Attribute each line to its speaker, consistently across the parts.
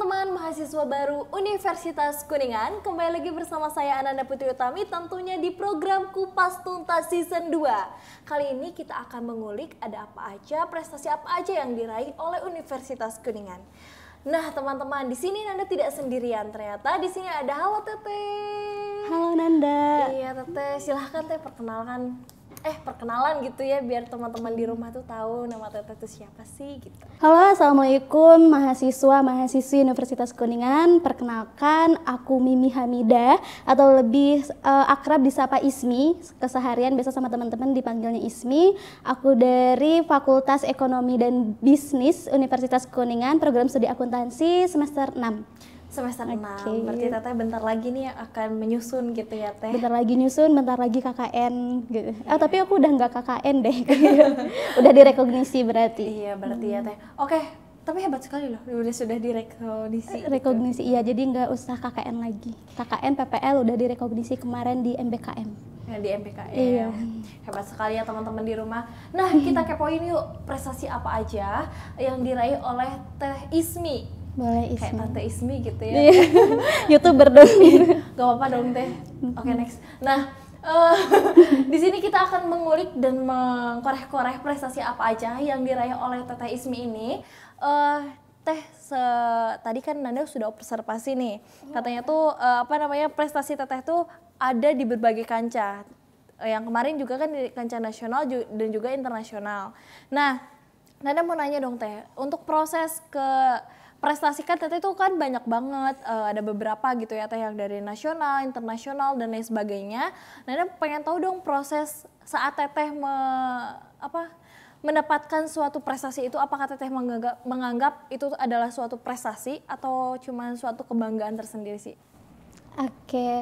Speaker 1: teman-teman mahasiswa baru Universitas Kuningan Kembali lagi bersama saya Ananda Putri Utami tentunya di program Kupas Tuntas Season 2 Kali ini kita akan mengulik ada apa aja, prestasi apa aja yang diraih oleh Universitas Kuningan Nah teman-teman di sini Nanda tidak sendirian ternyata di sini ada Halo Tete Halo Nanda Iya Tete silahkan Tete perkenalkan eh perkenalan gitu ya biar teman-teman di rumah tuh tahu nama Teteh itu siapa sih gitu.
Speaker 2: Halo, Assalamualaikum mahasiswa mahasiswi Universitas Kuningan. Perkenalkan aku Mimi Hamida atau lebih uh, akrab disapa Ismi. Keseharian biasa sama teman-teman dipanggilnya Ismi. Aku dari Fakultas Ekonomi dan Bisnis Universitas Kuningan, program studi akuntansi semester 6
Speaker 1: semester okay. 6. Berarti Teteh bentar lagi nih akan menyusun gitu ya Teh. Bentar
Speaker 2: lagi nyusun, bentar lagi KKN gitu. Yeah. Iya. Oh, tapi aku udah nggak KKN deh. udah direkognisi berarti. Iya, berarti hmm. ya Teh. Oke, okay. tapi hebat sekali loh. Udah sudah direkognisi. Gitu. Rekognisi. Gitu. Iya, jadi nggak usah KKN lagi. KKN PPL udah direkognisi kemarin di MBKM
Speaker 1: nah, di MBKM. Iya. Hebat sekali ya teman-teman di rumah. Nah, kita kepoin yuk prestasi apa aja yang diraih oleh Teh Ismi boleh Ismi. kayak tante Ismi gitu ya iya. youtuber dong gak apa-apa dong teh oke okay, next nah uh, di sini kita akan mengulik dan mengkoreh-koreh prestasi apa aja yang diraih oleh tante Ismi ini uh, teh se tadi kan Nanda sudah observasi nih iya. katanya tuh uh, apa namanya prestasi teteh tuh ada di berbagai kancah yang kemarin juga kan di kancah nasional dan juga internasional. Nah, Nanda mau nanya dong teh, untuk proses ke prestasi kan Teteh itu kan banyak banget uh, ada beberapa gitu ya Teh yang dari nasional, internasional dan lain sebagainya. Nah, pengen tahu dong proses saat Teteh me, apa mendapatkan suatu prestasi itu apakah Teteh menganggap, menganggap itu adalah suatu prestasi atau cuma suatu kebanggaan tersendiri sih?
Speaker 2: Oke. Okay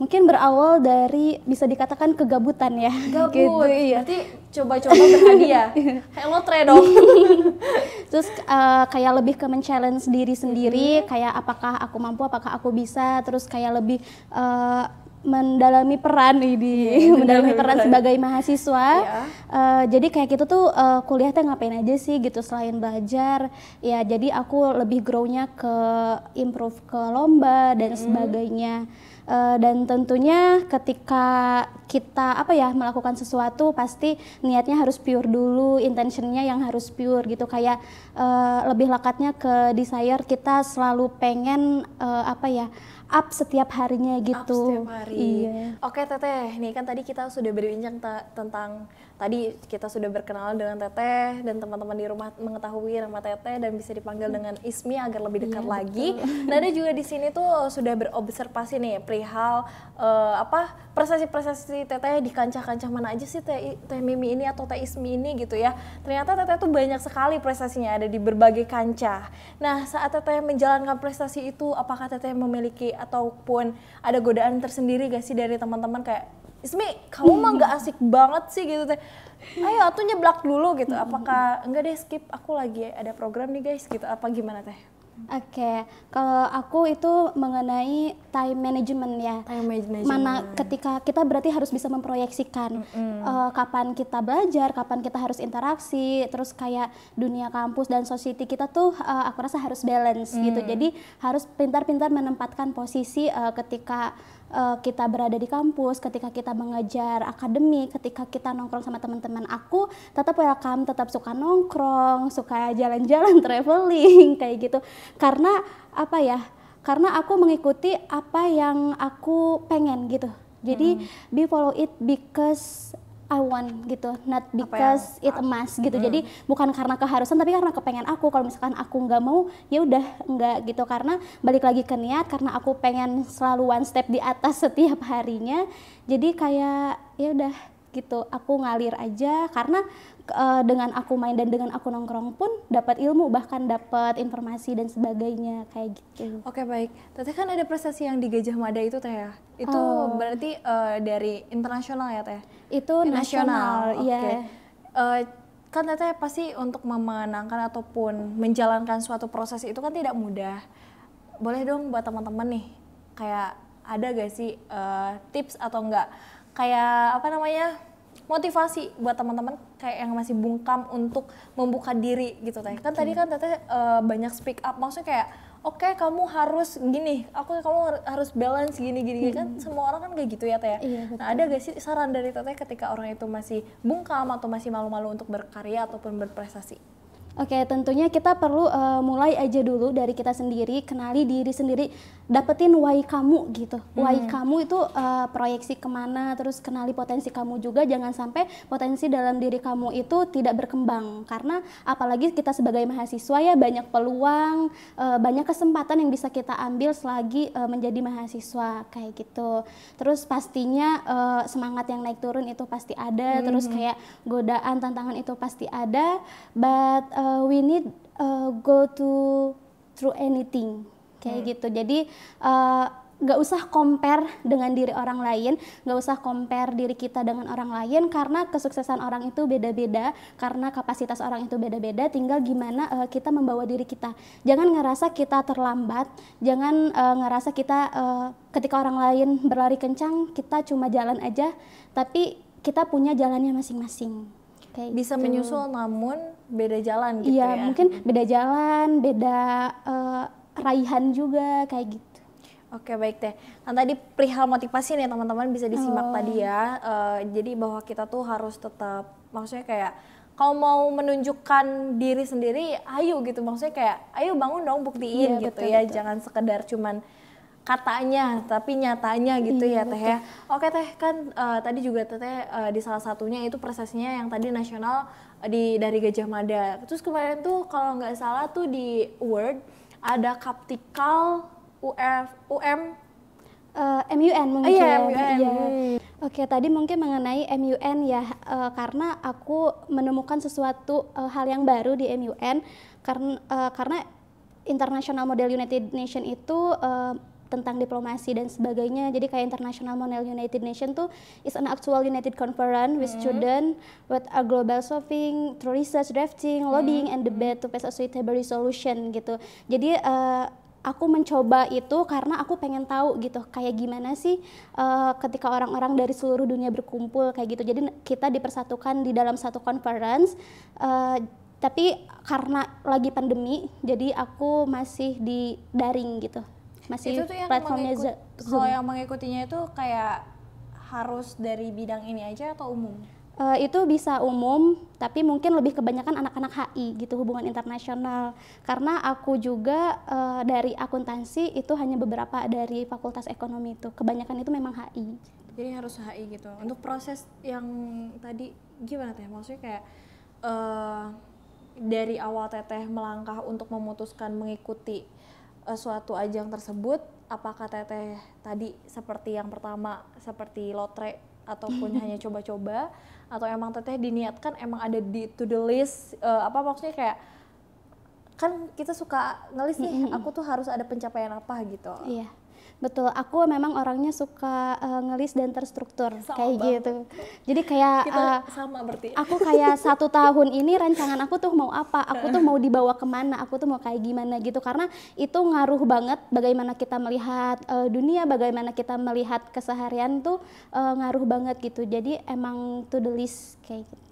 Speaker 2: mungkin berawal dari bisa dikatakan kegabutan ya. Gabut. Gitu, iya. Berarti
Speaker 1: coba-coba berhadiah. kayak lotre
Speaker 2: dong. Terus uh, kayak lebih ke men-challenge diri sendiri, mm -hmm. kayak apakah aku mampu, apakah aku bisa, terus kayak lebih uh, mendalami peran ini iya, mendalami peran sebagai mahasiswa yeah. Iya. uh, jadi kayak gitu tuh uh, kuliah teh ngapain aja sih gitu selain belajar ya jadi aku lebih grownya ke improve ke lomba dan mm. sebagainya uh, dan tentunya ketika kita apa ya melakukan sesuatu pasti niatnya harus pure dulu intentionnya yang harus pure gitu kayak uh, lebih lekatnya ke desire kita selalu pengen uh, apa ya up setiap harinya gitu. Up setiap hari. Iya.
Speaker 1: Oke Teteh, nih kan tadi kita sudah berbincang ta tentang tadi kita sudah berkenalan dengan Teteh dan teman-teman di rumah mengetahui nama Teteh dan bisa dipanggil hmm. dengan Ismi agar lebih dekat iya, lagi. Betul. Nada juga di sini tuh sudah berobservasi nih perihal uh, apa prestasi-prestasi Teteh di kancah-kancah mana aja sih Teh, te Mimi ini atau Teh Ismi ini gitu ya. Ternyata Teteh tuh banyak sekali prestasinya ada di berbagai kancah. Nah, saat Teteh menjalankan prestasi itu apakah Teteh memiliki ataupun ada godaan tersendiri gak sih dari teman-teman kayak Ismi, kamu mah gak asik banget sih gitu teh. Ayo atuh nyeblak dulu gitu. Apakah enggak deh skip aku lagi ada program nih guys gitu. Apa gimana teh? Oke, okay. kalau aku itu mengenai
Speaker 2: time management ya. Time management. Mana ketika kita berarti harus bisa memproyeksikan mm -hmm. uh, kapan kita belajar, kapan kita harus interaksi, terus kayak dunia kampus dan society kita tuh uh, aku rasa harus balance gitu. mm. gitu. Jadi harus pintar-pintar menempatkan posisi uh, ketika uh, kita berada di kampus, ketika kita mengejar akademik, ketika kita nongkrong sama teman-teman aku, tetap welcome, tetap suka nongkrong, suka jalan-jalan, traveling kayak gitu. Karena apa ya? Karena aku mengikuti apa yang aku pengen gitu. Jadi hmm. be follow it because I want gitu, not because yang, it a must gitu. Mm. Jadi bukan karena keharusan tapi karena kepengen aku. Kalau misalkan aku nggak mau, ya udah nggak gitu. Karena balik lagi ke niat, karena aku pengen selalu one step di atas setiap harinya. Jadi kayak ya udah gitu aku ngalir aja karena uh, dengan aku main dan dengan aku nongkrong pun dapat ilmu
Speaker 1: bahkan dapat informasi dan sebagainya kayak gitu oke baik teteh kan ada prestasi yang di Gajah Mada itu teh ya itu oh. berarti uh, dari internasional ya teh itu nasional, nasional iya. okay. Eh, kan teteh pasti untuk memenangkan ataupun menjalankan suatu proses itu kan tidak mudah boleh dong buat teman-teman nih kayak ada gak sih uh, tips atau enggak kayak apa namanya motivasi buat teman-teman kayak yang masih bungkam untuk membuka diri gitu teh kan tadi kan teteh uh, banyak speak up maksudnya kayak oke okay, kamu harus gini aku kamu harus balance gini gini kan hmm. kan semua orang kan kayak gitu ya teh iya, nah ada gak sih saran dari teteh ketika orang itu masih bungkam atau masih malu-malu untuk berkarya ataupun berprestasi
Speaker 2: Oke, tentunya kita perlu uh, mulai aja dulu dari kita sendiri, kenali diri sendiri, dapetin why kamu gitu. Hmm. kamu itu uh, proyeksi kemana, terus kenali potensi kamu juga, jangan sampai potensi dalam diri kamu itu tidak berkembang. Karena apalagi kita sebagai mahasiswa ya banyak peluang, uh, banyak kesempatan yang bisa kita ambil selagi uh, menjadi mahasiswa kayak gitu. Terus pastinya uh, semangat yang naik turun itu pasti ada, hmm. terus kayak godaan, tantangan itu pasti ada, but uh, uh, we need uh, go to through anything kayak hmm. gitu. Jadi uh, nggak usah compare dengan diri orang lain, nggak usah compare diri kita dengan orang lain karena kesuksesan orang itu beda-beda, karena kapasitas orang itu beda-beda. Tinggal gimana uh, kita membawa diri kita. Jangan ngerasa kita terlambat, jangan uh, ngerasa kita uh, ketika orang lain berlari kencang kita cuma jalan aja, tapi kita punya jalannya masing-masing
Speaker 1: kayak bisa gitu. menyusul namun beda jalan gitu iya, ya mungkin
Speaker 2: beda jalan beda uh,
Speaker 1: raihan juga kayak gitu Oke baik teh. Kan nah, tadi perihal motivasi nih teman-teman bisa disimak oh. tadi ya. Uh, jadi bahwa kita tuh harus tetap maksudnya kayak kalau mau menunjukkan diri sendiri, ayo gitu maksudnya kayak ayo bangun dong buktiin iya, gitu betul, ya. Betul. Jangan sekedar cuman katanya tapi nyatanya gitu iya, ya teh ya oke teh kan uh, tadi juga teh uh, di salah satunya itu prosesnya yang tadi nasional eh, di dari Gajah Mada terus kemarin tuh kalau nggak salah tuh di Word ada kaptikal UF UM
Speaker 2: uh, MUN mungkin iya, MUN. Ya. Iya. Oke, tadi mungkin mengenai MUN ya, uh, karena aku menemukan sesuatu uh, hal yang baru di MUN karena uh, karena International Model United Nation itu uh, tentang diplomasi dan sebagainya. Jadi kayak International Monel United Nation tuh is an actual United Conference with hmm. student with a global solving through research, drafting, lobbying, hmm. and mm-hmm. debate to pass a suitable resolution gitu. Jadi uh, aku mencoba itu karena aku pengen tahu gitu kayak gimana sih uh, ketika orang-orang dari seluruh dunia berkumpul kayak gitu. Jadi kita dipersatukan di dalam satu conference. Uh, tapi karena lagi pandemi, jadi aku masih di daring gitu masih itu tuh yang platformnya mengikut, Zoom. Kalau yang
Speaker 1: mengikutinya itu kayak harus dari bidang ini aja atau umum?
Speaker 2: Uh, itu bisa umum, tapi mungkin lebih kebanyakan anak-anak HI gitu hubungan internasional. Karena aku juga uh, dari akuntansi itu hanya beberapa dari fakultas ekonomi itu. Kebanyakan itu memang HI.
Speaker 1: Jadi harus HI gitu. Untuk proses yang tadi gimana teh? Maksudnya kayak uh, dari awal teteh melangkah untuk memutuskan mengikuti uh, suatu ajang tersebut apakah teteh tadi seperti yang pertama seperti lotre ataupun hanya coba-coba atau emang teteh diniatkan emang ada di to the list uh, apa maksudnya kayak kan kita suka ngelis nih mm-hmm. aku tuh harus ada pencapaian apa gitu iya
Speaker 2: betul aku memang orangnya suka uh, ngelis dan terstruktur sama kayak banget. gitu jadi kayak uh,
Speaker 1: sama berarti aku kayak satu tahun
Speaker 2: ini rancangan aku tuh mau apa aku tuh mau dibawa kemana aku tuh mau kayak gimana gitu karena itu ngaruh banget bagaimana kita melihat uh, dunia bagaimana kita melihat keseharian tuh uh, ngaruh banget gitu jadi emang to the
Speaker 1: list kayak gitu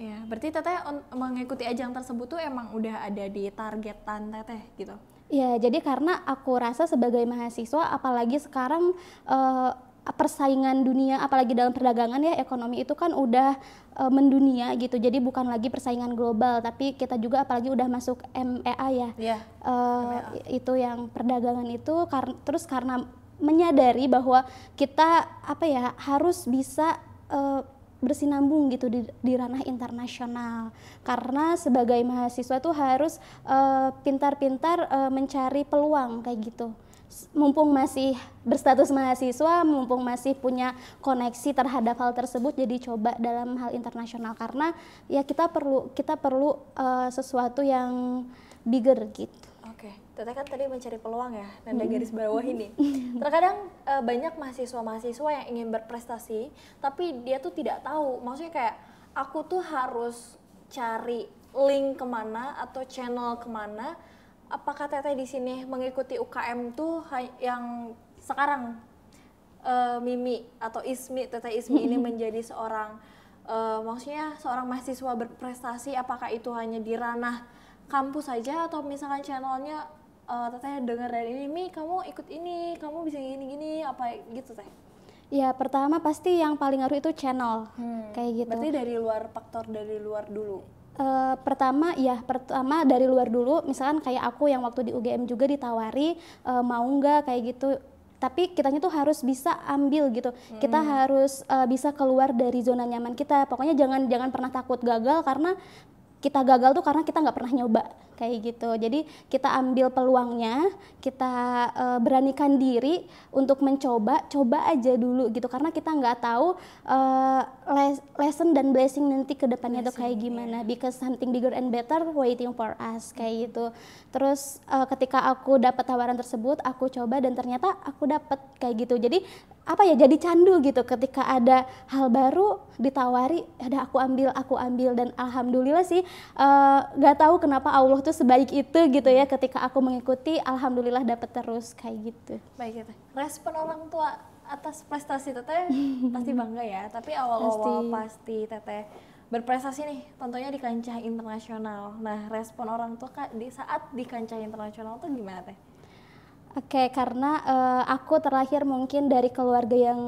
Speaker 1: Iya, berarti teteh mengikuti ajang tersebut tuh emang udah ada di targetan teteh gitu.
Speaker 2: Ya, jadi karena aku rasa sebagai mahasiswa apalagi sekarang uh, persaingan dunia apalagi dalam perdagangan ya ekonomi itu kan udah e, mendunia gitu jadi bukan lagi persaingan global tapi kita juga apalagi udah masuk MEA ya yeah, iya, e, itu yang perdagangan itu kar terus karena menyadari bahwa kita apa ya harus bisa e, bersinambung gitu di, di ranah internasional karena sebagai mahasiswa tuh harus eh, pintar-pintar uh, uh, mencari peluang kayak gitu mumpung masih berstatus mahasiswa mumpung masih punya koneksi terhadap hal tersebut jadi coba dalam hal internasional karena ya kita perlu kita perlu uh, sesuatu yang bigger gitu
Speaker 1: Oke, Tete kan tadi mencari peluang ya, nanda mm-hmm. garis bawah ini. Terkadang e, banyak mahasiswa-mahasiswa yang ingin berprestasi, tapi dia tuh tidak tahu. Maksudnya kayak aku tuh harus cari link kemana atau channel kemana. Apakah Tete di sini mengikuti UKM tuh yang sekarang e, Mimi atau Ismi Tete Ismi ini mm-hmm. menjadi seorang e, maksudnya seorang mahasiswa berprestasi? Apakah itu hanya di ranah kampus aja atau misalkan channelnya uh, teteh denger dari ini mi kamu ikut ini kamu bisa gini gini apa gitu teh
Speaker 2: Ya pertama pasti yang paling ngaruh itu channel hmm. kayak gitu. Berarti dari
Speaker 1: luar faktor dari luar dulu.
Speaker 2: Uh, pertama ya pertama dari luar dulu misalkan kayak aku yang waktu di UGM juga ditawari uh, mau nggak kayak gitu tapi kitanya tuh harus bisa ambil gitu hmm. kita harus uh, bisa keluar dari zona nyaman kita pokoknya jangan jangan pernah takut gagal karena kita gagal tuh karena kita nggak pernah nyoba kayak gitu. Jadi kita ambil peluangnya, kita e, beranikan diri untuk mencoba, coba aja dulu gitu karena kita nggak tahu e, lesson dan blessing nanti ke depannya itu kayak gimana. Yeah. Because something bigger and better waiting for us kayak gitu. Terus e, ketika aku dapat tawaran tersebut, aku coba dan ternyata aku dapat kayak gitu. Jadi apa ya jadi candu gitu ketika ada hal baru ditawari, ada aku ambil, aku ambil dan alhamdulillah sih nggak uh, tahu kenapa Allah tuh itu sebaik itu gitu ya ketika aku mengikuti alhamdulillah dapat terus kayak gitu
Speaker 1: baik itu respon orang tua atas prestasi teteh pasti bangga ya tapi awal-awal pasti. pasti teteh berprestasi nih tentunya di kancah internasional nah respon orang tua kak di saat di kancah internasional tuh gimana teh
Speaker 2: Oke, okay, karena uh, aku terlahir mungkin dari keluarga yang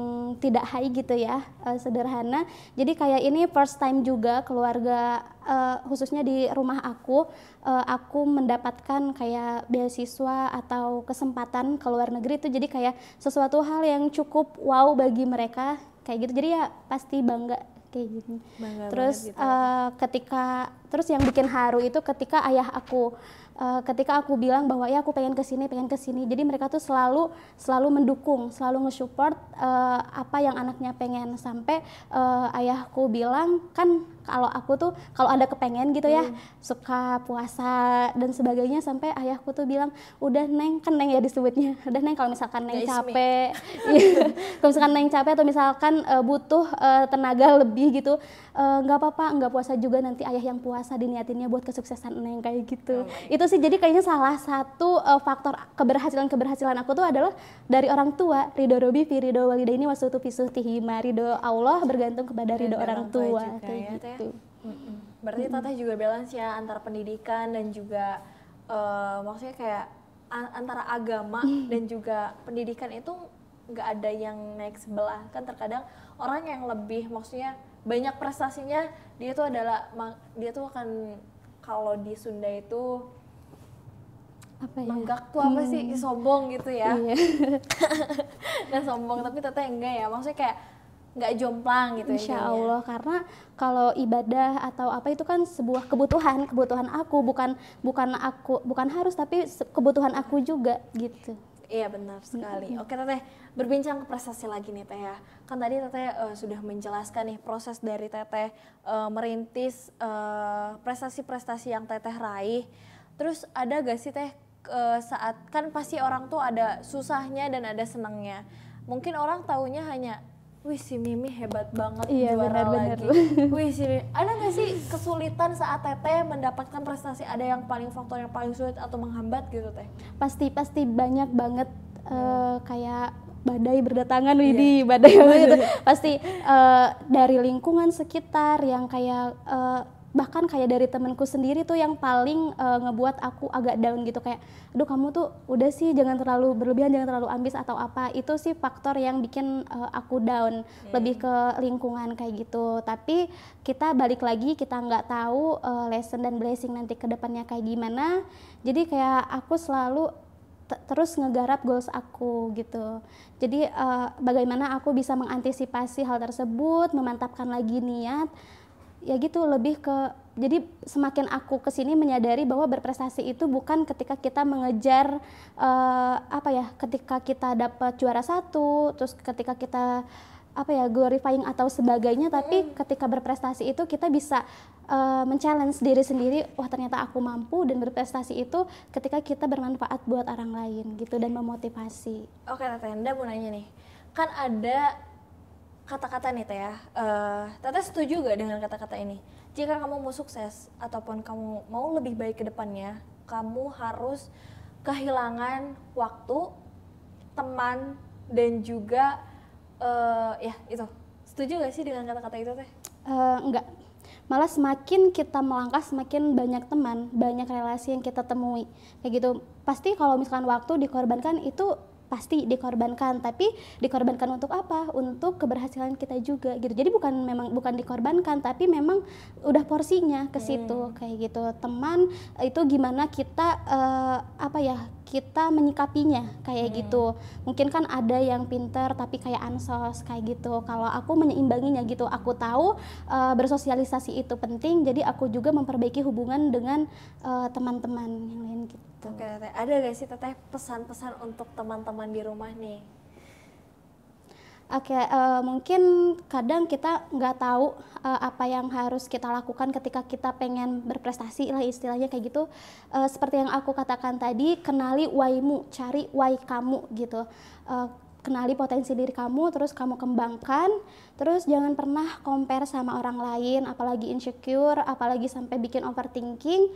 Speaker 2: tidak high gitu ya, uh, sederhana. Jadi kayak ini first time juga keluarga uh, khususnya di rumah aku, uh, aku mendapatkan kayak beasiswa atau kesempatan ke luar negeri itu jadi kayak sesuatu hal yang cukup wow bagi mereka kayak gitu. Jadi ya pasti bangga kayak gini. Gitu.
Speaker 1: Bangga terus gitu.
Speaker 2: Uh, ketika terus yang bikin haru itu ketika ayah aku uh, ketika aku bilang bahwa ya aku pengen kesini pengen kesini jadi mereka tuh selalu selalu mendukung selalu nge-support uh, apa yang anaknya pengen sampai uh, ayahku bilang kan kalau aku tuh kalau ada kepengen gitu ya hmm. suka puasa dan sebagainya sampai ayahku tuh bilang udah neng kan neng ya disebutnya udah neng kalau misalkan neng capek
Speaker 1: iya.
Speaker 2: kalau misalkan neng capek atau misalkan uh, butuh uh, tenaga lebih gitu eh, nggak uh, apa-apa nggak puasa juga nanti ayah yang puasa diniatinnya buat kesuksesan neng kayak gitu oh itu sih jadi kayaknya salah satu uh, faktor keberhasilan keberhasilan aku tuh adalah dari orang tua ridho robi fi ridho ini wasutu fisuh tihima ridho Allah bergantung kepada ridho orang tua, tua juga, ya. Gitu ya
Speaker 1: berarti Teteh juga balance ya antara pendidikan dan juga uh, maksudnya kayak antara agama mm. dan juga pendidikan itu nggak ada yang naik sebelah kan terkadang orang yang lebih maksudnya banyak prestasinya dia tuh adalah dia tuh akan kalau di Sunda itu apa ya? manggak tuh apa hmm. sih sombong gitu ya. Iya. nah sombong tapi teteh enggak ya. Maksudnya kayak nggak jomplang gitu ya Insya intinya. Allah karena
Speaker 2: kalau ibadah atau apa itu kan sebuah kebutuhan kebutuhan aku bukan bukan aku bukan harus tapi kebutuhan aku juga gitu
Speaker 1: Iya benar sekali. Mm -hmm. Oke teteh, berbincang ke prestasi lagi nih teh ya. Kan tadi teteh uh, sudah menjelaskan nih proses dari teteh uh, merintis eh, prestasi-prestasi uh, yang teteh raih. Terus ada gak sih teh uh, saat kan pasti orang tuh ada susahnya dan ada senangnya. Mungkin orang tahunya hanya wih si Mimi hebat banget iya, juara bener, lagi. Bener. Wih si Mimi, ada nggak sih kesulitan saat Teteh mendapatkan prestasi? Ada yang paling faktor yang paling sulit atau menghambat gitu Teh?
Speaker 2: Pasti pasti banyak banget eh, hmm. uh, kayak badai berdatangan Widi iya. badai, badai. gitu pasti uh, dari lingkungan sekitar yang kayak uh, bahkan kayak dari temenku sendiri tuh yang paling uh, ngebuat aku agak down gitu kayak aduh kamu tuh udah sih jangan terlalu berlebihan jangan terlalu ambis atau apa itu sih faktor yang bikin uh, aku down lebih ke lingkungan kayak gitu tapi kita balik lagi kita nggak tahu uh, lesson dan blessing nanti kedepannya kayak gimana jadi kayak aku selalu terus ngegarap goals aku gitu. Jadi uh, bagaimana aku bisa mengantisipasi hal tersebut, memantapkan lagi niat ya gitu lebih ke jadi semakin aku kesini menyadari bahwa berprestasi itu bukan ketika kita mengejar uh, apa ya ketika kita dapat juara satu terus ketika kita apa ya glorifying atau sebagainya tapi ketika berprestasi itu kita bisa uh, men-challenge diri sendiri wah ternyata aku mampu dan berprestasi itu ketika kita bermanfaat buat orang lain gitu dan memotivasi
Speaker 1: oke Tante Anda mau nanya nih kan ada kata-kata nih teh ya uh, eh, teteh setuju gak dengan kata-kata ini jika kamu mau sukses ataupun kamu mau lebih baik ke depannya kamu harus kehilangan waktu teman dan juga uh, ya itu setuju gak sih dengan kata-kata itu teh
Speaker 2: uh, eh, enggak malah semakin kita melangkah semakin banyak teman banyak relasi yang kita temui kayak gitu pasti kalau misalkan waktu dikorbankan itu pasti dikorbankan tapi dikorbankan untuk apa untuk keberhasilan kita juga gitu jadi bukan memang bukan dikorbankan tapi memang udah porsinya ke iya, situ hmm. kayak gitu teman itu gimana kita uh, apa ya kita menyikapinya kayak hmm. gitu. Mungkin kan ada yang pinter tapi kayak ansos kayak gitu. Kalau aku menyeimbanginya gitu, aku tahu uh, bersosialisasi itu penting. Jadi aku juga memperbaiki hubungan dengan eh, teman-teman yang lain
Speaker 1: gitu. Oke, ada gak sih teteh pesan-pesan untuk teman-teman di rumah nih?
Speaker 2: Oke, okay, uh, eh, mungkin kadang kita nggak tahu uh, apa yang harus kita lakukan ketika kita pengen berprestasi lah istilahnya kayak gitu. Uh, seperti yang aku katakan tadi, kenali why-mu, cari why kamu gitu. Uh, kenali potensi diri kamu, terus kamu kembangkan, terus jangan pernah compare sama orang lain, apalagi insecure, apalagi sampai bikin overthinking,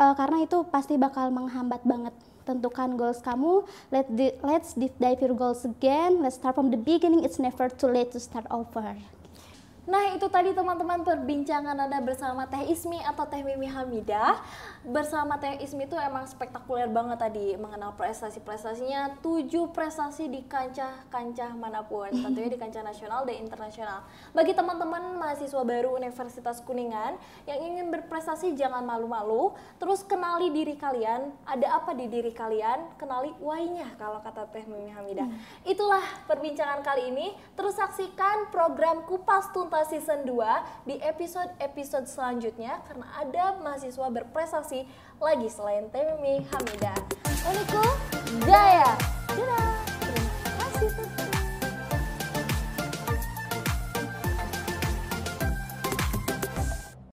Speaker 2: uh, karena itu pasti bakal menghambat banget tentukan goals kamu. Let the, let's dive your goals again. Let's start from the beginning. It's never too late to start over.
Speaker 1: Nah itu tadi teman-teman perbincangan ada bersama Teh Ismi atau Teh Mimi Hamidah Bersama Teh Ismi itu emang spektakuler banget tadi Mengenal prestasi-prestasinya tujuh prestasi di kancah-kancah manapun Tentunya di kancah nasional dan internasional Bagi teman-teman mahasiswa baru Universitas Kuningan Yang ingin berprestasi jangan malu-malu Terus kenali diri kalian Ada apa di diri kalian Kenali why-nya kalau kata Teh Mimi Hamidah hmm. Itulah perbincangan kali ini Terus saksikan program Kupas Tuntas Unta Season 2 di episode-episode selanjutnya karena ada mahasiswa berprestasi lagi selain Temi Hamida. Waalaikumsalam. Jaya. Dadah!